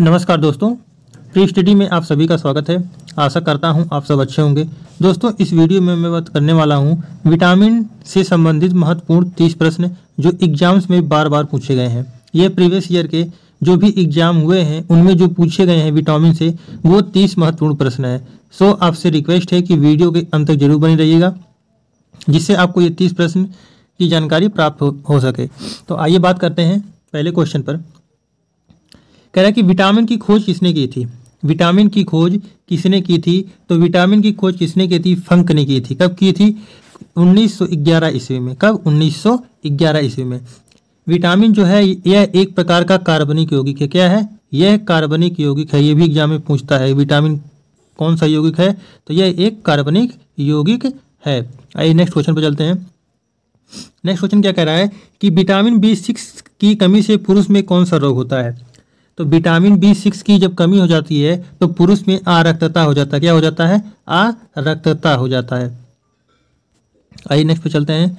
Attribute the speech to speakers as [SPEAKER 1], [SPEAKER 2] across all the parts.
[SPEAKER 1] नमस्कार दोस्तों pre study में आप सभी का स्वागत है आशा करता हूं आप सब अच्छे होंगे दोस्तों इस वीडियो में मैं बात करने वाला हूं विटामिन से संबंधित महत्वपूर्ण तीस प्रश्न जो एग्जाम्स में बार बार पूछे गए हैं ये प्रीवियस ईयर के जो भी एग्जाम हुए हैं उनमें जो पूछे गए हैं विटामिन से वो तीस महत्वपूर्ण प्रश्न है सो आपसे रिक्वेस्ट है कि वीडियो के अंत तक जरूर बने रहिएगा जिससे आपको ये तीस प्रश्न की जानकारी प्राप्त हो, हो सके तो आइए बात करते हैं पहले क्वेश्चन पर कह रहा है कि विटामिन की खोज किसने की थी विटामिन की खोज किसने की थी तो विटामिन की खोज किसने की थी फंक ने की थी कब की थी 1911 ईस्वी में कब 1911 ईस्वी में विटामिन जो है यह एक प्रकार का कार्बनिक यौगिक है क्या है यह कार्बनिक यौगिक है यह भी एग्जाम में पूछता है विटामिन कौन सा यौगिक है तो यह एक कार्बनिक यौगिक है आइए नेक्स्ट क्वेश्चन पर चलते हैं नेक्स्ट क्वेश्चन क्या कह रहा है कि विटामिन बी सिक्स की कमी से पुरुष में कौन सा रोग होता है तो विटामिन बी सिक्स की जब कमी हो जाती है तो पुरुष में आ रक्तता हो जाता है क्या हो जाता है आ रक्तता हो जाता है आइए नेक्स्ट पे चलते हैं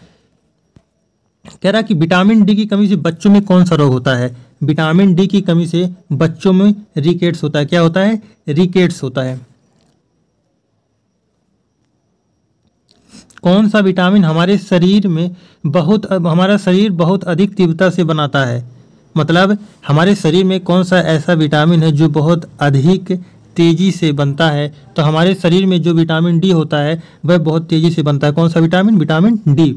[SPEAKER 1] कह रहा कि विटामिन डी की कमी से बच्चों में कौन सा रोग होता है विटामिन डी की कमी से बच्चों में रिकेट्स होता है क्या होता है रिकेट्स होता है कौन सा विटामिन हमारे शरीर में बहुत हमारा शरीर बहुत अधिक तीव्रता से बनाता है मतलब हमारे शरीर में कौन सा ऐसा विटामिन है जो बहुत अधिक तेज़ी से बनता है तो हमारे शरीर में जो विटामिन डी होता है वह बहुत तेज़ी से बनता है कौन सा vitamin vitamin D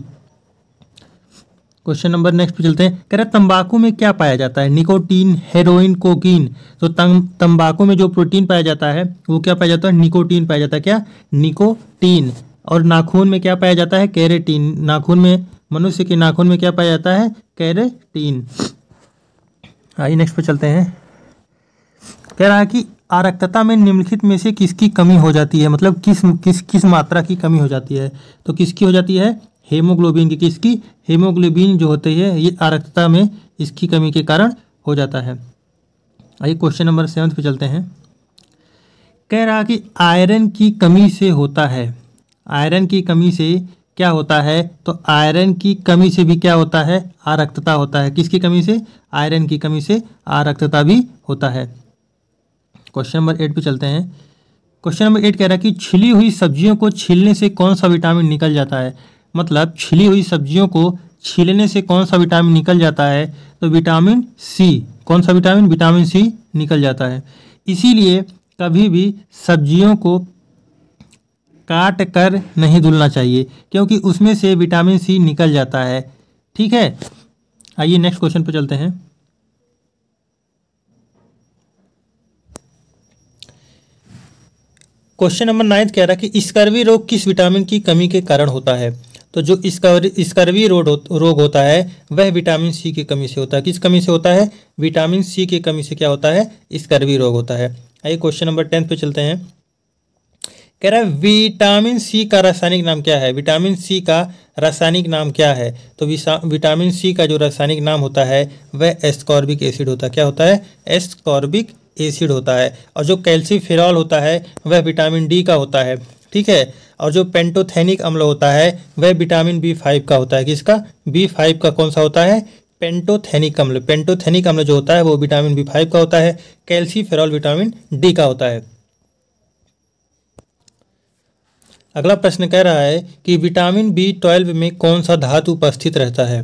[SPEAKER 1] question number next पे चलते हैं कह रहे तंबाकू में क्या पाया जाता है निकोटीन हेरोइन कोकीन तो तंबाकू में जो प्रोटीन पाया जाता है वो क्या पाया जाता है निकोटीन पाया जाता है क्या निकोटीन और नाखून में क्या पाया जाता है कैरेटीन नाखून में मनुष्य के नाखून में क्या पाया जाता है कैरेटीन आइए नेक्स्ट पे चलते हैं कह रहा है कि आरक्तता में निम्नलिखित में से किसकी कमी हो जाती है मतलब किस किस किस मात्रा की कमी हो जाती है तो किसकी हो जाती है हेमोग्लोबिन की किसकी हेमोग्लोबिन जो होती है ये आरक्तता में इसकी कमी के कारण हो जाता है आइए क्वेश्चन नंबर सेवन्थ पे चलते हैं कह रहा कि आयरन की कमी से होता है आयरन की कमी से क्या होता है तो आयरन की कमी से भी क्या होता है आरक्तता होता है किसकी कमी से आयरन की कमी से आरक्तता भी होता है क्वेश्चन नंबर एट पे चलते हैं क्वेश्चन नंबर एट कह रहा है कि छिली हुई सब्जियों को छीलने से कौन सा विटामिन निकल जाता है मतलब छिली हुई सब्जियों को छीलने से कौन सा विटामिन निकल जाता है तो विटामिन सी कौन सा विटामिन विटामिन सी निकल जाता है इसीलिए कभी भी सब्जियों को काट कर नहीं धुलना चाहिए क्योंकि उसमें से विटामिन सी निकल जाता है ठीक है आइए नेक्स्ट क्वेश्चन पर चलते हैं क्वेश्चन नंबर नाइन्थ कह रहा है कि स्कर्वी रोग किस विटामिन की कमी के कारण होता है तो जो स्कर्वी स्कर्वी रोग रोग होता है वह विटामिन सी की कमी से होता है किस कमी से होता है विटामिन सी की कमी से क्या होता है स्कर्वी रोग होता है आइए क्वेश्चन नंबर टेंथ पे चलते हैं कह रहा है विटामिन सी का रासायनिक नाम क्या है विटामिन सी का रासायनिक नाम क्या है तो विटामिन सी का जो रासायनिक नाम होता है वह एस्कॉर्बिक एसिड होता है क्या होता है एस्कॉर्बिक एसिड होता है और जो कैल्सीफेरॉल होता है वह विटामिन डी का होता है ठीक है और जो पेंटोथेनिक अम्ल होता है वह विटामिन बी फाइव का होता है किसका बी फाइव का कौन सा होता है पेंटोथेनिक अम्ल पेंटोथेनिक अम्ल जो होता है वो विटामिन बी फाइव का होता है कैल्सीफेरॉल विटामिन डी का होता है अगला प्रश्न कह रहा है कि विटामिन बी ट्वेल्व में कौन सा धातु उपस्थित रहता है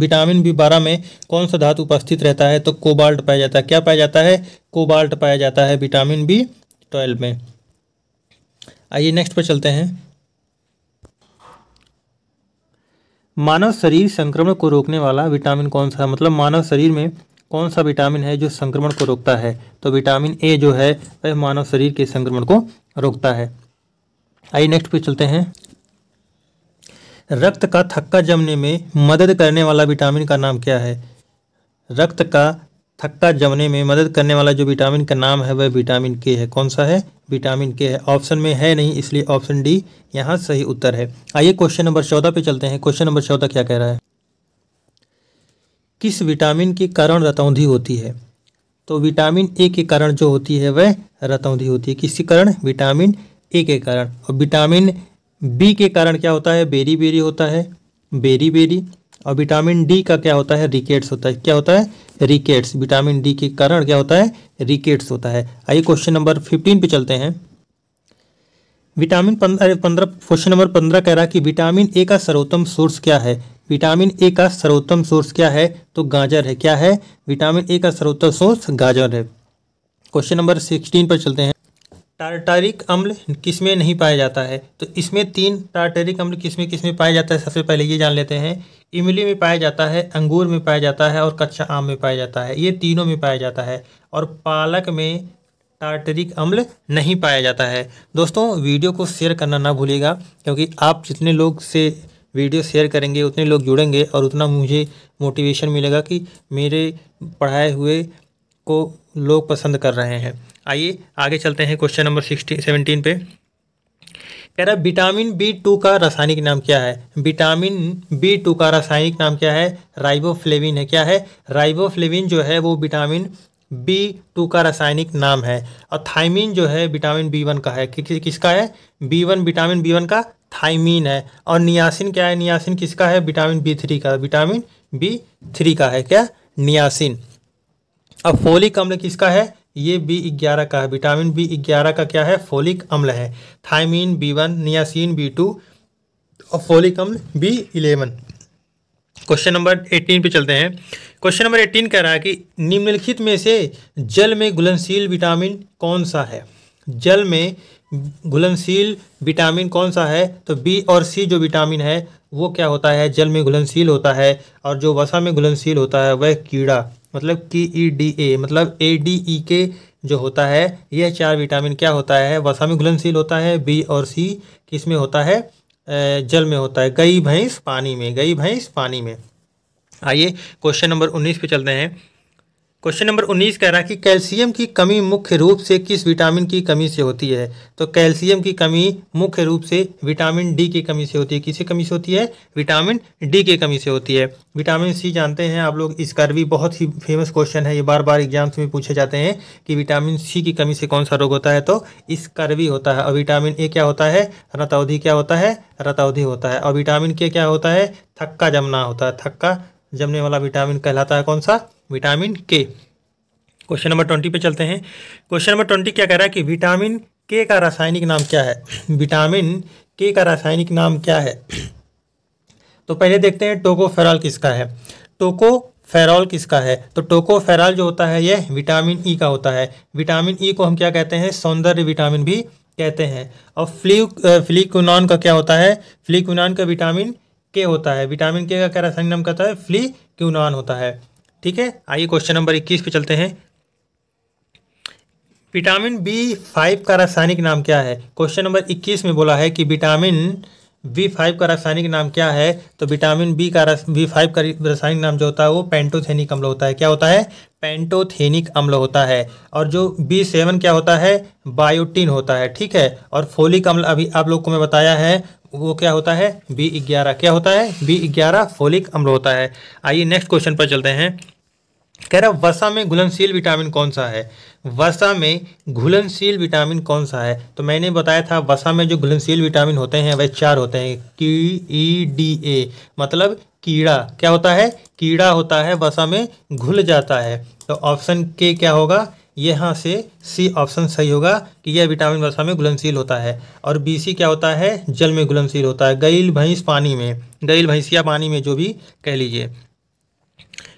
[SPEAKER 1] विटामिन बी बारह में कौन सा धातु उपस्थित रहता है तो कोबाल्ट पाया जाता है क्या पाया जाता है कोबाल्ट पाया जाता है विटामिन बी ट्वेल्व में आइए नेक्स्ट पर चलते हैं मानव शरीर संक्रमण को रोकने वाला विटामिन कौन सा मतलब मानव शरीर में कौन सा विटामिन है जो संक्रमण को रोकता है तो विटामिन ए जो है वह मानव शरीर के संक्रमण को रोकता है आइए नेक्स्ट पे चलते हैं रक्त का थक्का जमने में मदद करने वाला विटामिन का नाम क्या है रक्त का थक्का जमने में मदद करने वाला जो विटामिन का नाम है वह विटामिन के है कौन सा है विटामिन के है ऑप्शन में है नहीं इसलिए ऑप्शन डी यहाँ सही उत्तर है आइए क्वेश्चन नंबर चौदह पे चलते हैं क्वेश्चन नंबर चौदह क्या कह रहा है किस विटामिन के कारण रतौंधी होती है तो विटामिन ए के कारण जो होती है वह रतौंधी होती है किसके कारण विटामिन ए के कारण और विटामिन बी के कारण क्या होता है बेरी बेरी होता है बेरी बेरी और विटामिन डी का क्या होता है रिकेट्स होता है क्या होता है रिकेट्स विटामिन डी के कारण क्या होता है रिकेट्स होता है आइए क्वेश्चन नंबर फिफ्टीन पे चलते हैं विटामिन पंद्रह पंद्रह क्वेश्चन नंबर पंद्रह कह रहा है कि विटामिन ए का सर्वोत्तम सोर्स क्या है विटामिन ए का सर्वोत्तम सोर्स क्या है तो गाजर है क्या है विटामिन ए का सर्वोत्तम सोर्स गाजर है क्वेश्चन नंबर सिक्सटीन पर चलते हैं टार्टारिक अम्ल किस में नहीं पाया जाता है तो इसमें तीन टार्टरिक अम्ल किस में पाया जाता है सबसे पहले ये जान लेते हैं इमली में पाया जाता है अंगूर में पाया जाता है और कच्चा आम में पाया जाता है ये तीनों में पाया जाता है और पालक में टार्टरिक अम्ल नहीं पाया जाता है दोस्तों वीडियो को शेयर करना ना भूलिएगा क्योंकि आप जितने लोग से वीडियो शेयर करेंगे उतने लोग जुड़ेंगे और उतना मुझे मोटिवेशन मिलेगा कि मेरे पढ़ाए हुए को लोग पसंद कर रहे हैं आइए आगे चलते हैं क्वेश्चन नंबर सिक्सटी सेवनटीन पे कह रहा विटामिन बी टू का रासायनिक नाम क्या है विटामिन बी टू का रासायनिक नाम क्या है राइबोफ्लेविन है क्या है राइबोफ्लेविन जो है वो विटामिन बी टू का रासायनिक नाम है और थाइमिन जो है विटामिन बी वन का है कि, कि, किसका है B one vitamin B one का थाइमिन है और नियासिन क्या है नियासिन किसका है विटामिन बी थ्री का विटामिन बी थ्री का है क्या नियासिन अब फोलिक अम्ल किसका है ये बी ग्यारह का है विटामिन बी ग्यारह का क्या है फोलिक अम्ल है thiamine B one niacin B two और फोलिक अम्ल B eleven question number eighteen पे चलते हैं क्वेश्चन नंबर एटीन कह रहा है कि निम्नलिखित में से जल में घुलनशील विटामिन कौन सा है जल में घुलनशील विटामिन कौन सा है तो बी और सी जो विटामिन है वो क्या होता है जल में घुलनशील होता है और जो वसा में घुलनशील होता है वह कीड़ा मतलब की ई डी ए मतलब ए डी ई के जो होता है यह चार विटामिन क्या होता है वसा में घुलनशील होता है बी और सी किस में होता है जल में होता है गई भैंस पानी में गई भैंस पानी में आइए क्वेश्चन नंबर उन्नीस पे चलते हैं क्वेश्चन नंबर 19 कह रहा है कि कैल्शियम की कमी मुख्य रूप से किस विटामिन की कमी से होती है तो कैल्शियम की कमी मुख्य रूप से विटामिन डी की कमी से होती है किसी कमी से होती है विटामिन डी की कमी से होती है विटामिन सी जानते हैं आप लोग इसका भी बहुत ही फेमस क्वेश्चन है ये बार बार एग्जाम्स में पूछे जाते हैं कि विटामिन सी की कमी से कौन सा रोग होता है तो इसकरवी होता है और विटामिन ए क्या होता है रतावधि क्या होता है रतावधि होता है और विटामिन के क्या होता है थक्का जमना होता है थक्का जमने वाला विटामिन कहलाता है कौन सा विटामिन के क्वेश्चन नंबर ट्वेंटी पे चलते हैं क्वेश्चन नंबर ट्वेंटी क्या कह रहा है कि विटामिन के का रासायनिक नाम क्या है विटामिन के का रासायनिक नाम क्या है तो पहले देखते हैं टोकोफेरॉल किसका है टोको फेरॉल किसका है तो टोकोफेरॉल जो होता है यह विटामिन ई e का होता है विटामिन ई e को हम क्या कहते हैं सौंदर्य विटामिन भी कहते हैं और फ्ली फ्लिकुनॉन का क्या होता है फ्लिकुनॉन का विटामिन के होता है विटामिन के का क्या रासायनिक नाम कहता है फ्ली होता है ठीक है आइए क्वेश्चन नंबर इक्कीस पे चलते हैं विटामिन बी फाइव का रासायनिक नाम क्या है क्वेश्चन नंबर इक्कीस में बोला है कि विटामिन बी फाइव का रासायनिक नाम क्या है तो विटामिन बी का बी फाइव का रासायनिक नाम जो होता है वो पेंटोथेनिक अम्ल होता है क्या होता है पेंटोथेनिक अम्ल होता है और जो बी सेवन क्या होता है बायोटीन होता है ठीक है और फोलिक अम्ल अभी आप लोग को मैं बताया है वो क्या होता है बी ग्यारह क्या होता है बी ग्यारह फोलिक अम्ल होता है आइए नेक्स्ट क्वेश्चन पर चलते हैं कह रहा वसा में घुलनशील विटामिन कौन सा है वसा में घुलनशील विटामिन कौन सा है तो मैंने बताया था वसा में जो घुलनशील विटामिन होते हैं वह चार होते हैं की ई डी ए मतलब कीड़ा क्या होता है कीड़ा होता है वसा में घुल जाता है तो ऑप्शन के क्या होगा यहाँ से सी ऑप्शन सही होगा कि यह विटामिन वसा में घुलनशील होता है और बी सी क्या होता है जल में घुलनशील होता है गईल भैंस पानी में गैल भैंसिया पानी में जो भी कह लीजिए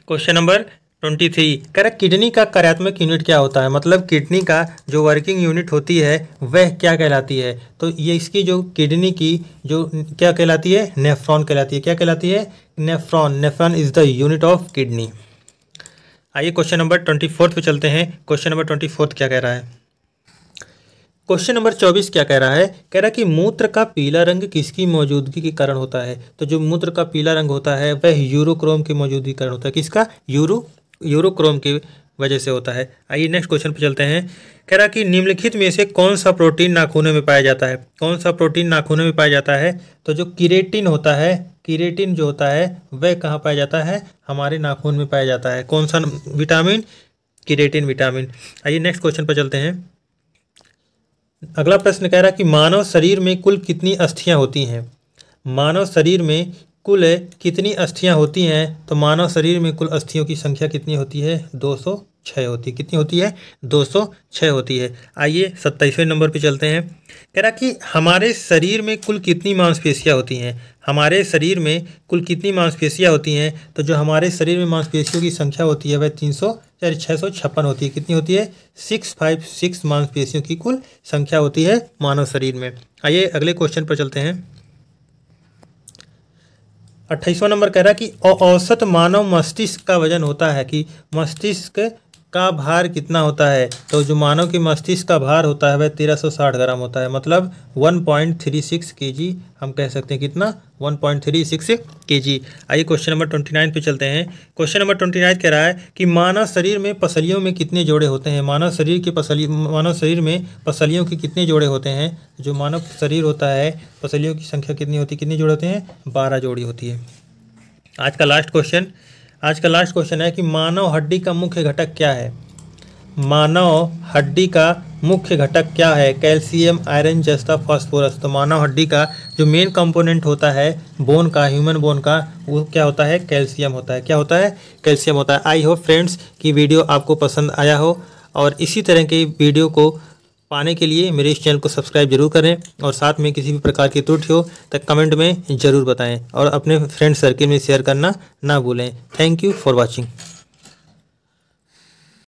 [SPEAKER 1] question number twenty three correct kidney का कार्यात्मक यूनिट क्या होता है मतलब किडनी का जो वर्किंग यूनिट होती है वह क्या कहलाती है तो ये इसकी जो किडनी की जो क्या कहलाती है नेफ्रॉन कहलाती है क्या कहलाती है nephron nephron is the unit of kidney आइए क्वेश्चन नंबर ट्वेंटी फोर्थ पे चलते हैं क्वेश्चन नंबर ट्वेंटी फोर्थ क्या कह रहा है क्वेश्चन नंबर चौबीस क्या कह रहा है कह रहा है कि मूत्र का पीला रंग किसकी मौजूदगी के कारण होता है तो जो मूत्र का पीला रंग होता है वह यूरोक्रोम की मौजूदगी कारण होता है किसका यूरो यूरोक्रोम की वजह से होता है आइए नेक्स्ट क्वेश्चन पर चलते हैं कह रहा कि निम्नलिखित में से कौन सा प्रोटीन नाखूनों में पाया जाता है कौन सा प्रोटीन नाखूनों में पाया जाता है तो जो किरेटिन होता है किरेटिन जो होता है वह कहाँ पाया जाता है हमारे नाखून में पाया जाता है कौन सा विटामिन किरेटिन विटामिन आइए नेक्स्ट क्वेश्चन पर चलते हैं अगला प्रश्न कह रहा कि मानव शरीर में कुल कितनी अस्थियाँ होती हैं मानव शरीर में कुल कितनी अस्थियाँ होती हैं तो मानव शरीर में कुल अस्थियों की संख्या कितनी होती है दो सौ छः होती है कितनी होती है दो सौ छः होती है आइए सत्ताईसवें नंबर पे चलते हैं कह रहा कि हमारे शरीर में कुल कितनी मांसपेशियाँ होती हैं हमारे शरीर में कुल कितनी मांसपेशियाँ होती हैं तो जो हमारे शरीर में मांसपेशियों की संख्या होती है वह तीन सौ चार छः सौ छप्पन होती है कितनी होती है सिक्स फाइव सिक्स मांसपेशियों की कुल संख्या होती है मानव शरीर में आइए अगले क्वेश्चन पर चलते हैं अट्ठाईसवां नंबर कह रहा है कि औसत मानव मस्तिष्क का वजन होता है कि मस्तिष्क का भार कितना होता है तो जो मानव के मस्तिष्क का भार होता है वह 1360 ग्राम होता है मतलब 1.36 पॉइंट हम कह सकते हैं कितना 1.36 पॉइंट आइए क्वेश्चन नंबर 29 पे चलते हैं क्वेश्चन नंबर 29 कह रहा है कि मानव शरीर में पसलियों में कितने जोड़े होते हैं मानव शरीर के पसली मानव शरीर में पसलियों के कितने जोड़े होते हैं जो मानव शरीर होता है पसलियों की संख्या कितनी होती है कितने जोड़े होते हैं बारह जोड़ी होती है आज का लास्ट क्वेश्चन आज का लास्ट क्वेश्चन है कि मानव हड्डी का मुख्य घटक क्या है मानव हड्डी का मुख्य घटक क्या है कैल्शियम आयरन जस्ता फॉस्फोरस तो मानव हड्डी का जो मेन कंपोनेंट होता है बोन का ह्यूमन बोन का वो क्या होता है कैल्शियम होता है क्या होता है कैल्शियम होता है आई होप फ्रेंड्स कि वीडियो आपको पसंद आया हो और इसी तरह की वीडियो को पाने के लिए मेरे इस चैनल को सब्सक्राइब जरूर करें और साथ में किसी भी प्रकार की त्रुटि हो तो कमेंट में ज़रूर बताएं और अपने फ्रेंड सर्किल में शेयर करना ना भूलें थैंक यू फॉर वॉचिंग